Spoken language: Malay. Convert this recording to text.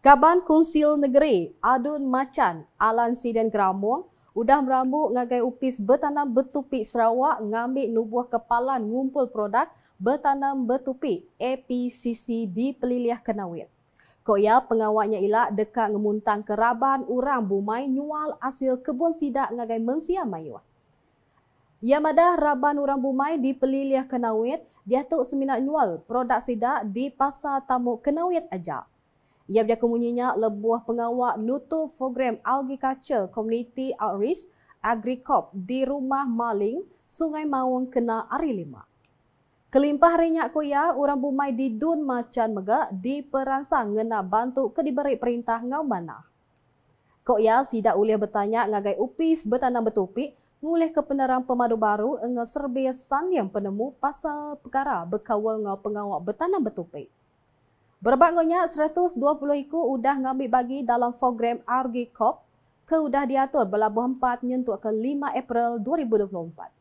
Gaban Kunsil Negeri, Adun Macan, Alan Siden Gramong, udah merambuk ngagai upis bertanam betupi Sarawak ngambil nubuah kepalan ngumpul produk bertanam betupi APCC di Peliliah Kenawit. ya pengawatnya ilak dekat ngemuntang keraban orang bumai nyual hasil kebun sidak ngagai mensia mayuah. Yamada Raban Urang Bumai di Peliliah Kenawit, dia tu seminat nyual produk sida di Pasar Tamu Kenawit aja. Ia berjaya lebuah pengawak Nutu Program Algiculture Community Outreach Agrikop di Rumah Maling, Sungai Maung Kena Ari Lima. Kelimpah renyak koya, orang bumai di Dun Macan Mega di Perangsang ngena bantu diberi perintah ngau mana. Kok ya, sidak uliah bertanya ngagai upis bertanam betupi nguleh ke penerang pemadu baru enge serbiasan yang penemu pasal perkara berkawal ngau pengawak bertanam betupi. Berbangunnya 120 iku udah ngambil bagi dalam program RG Corp ke udah diatur berlabuh 4 nyentuk ke 5 April 2024.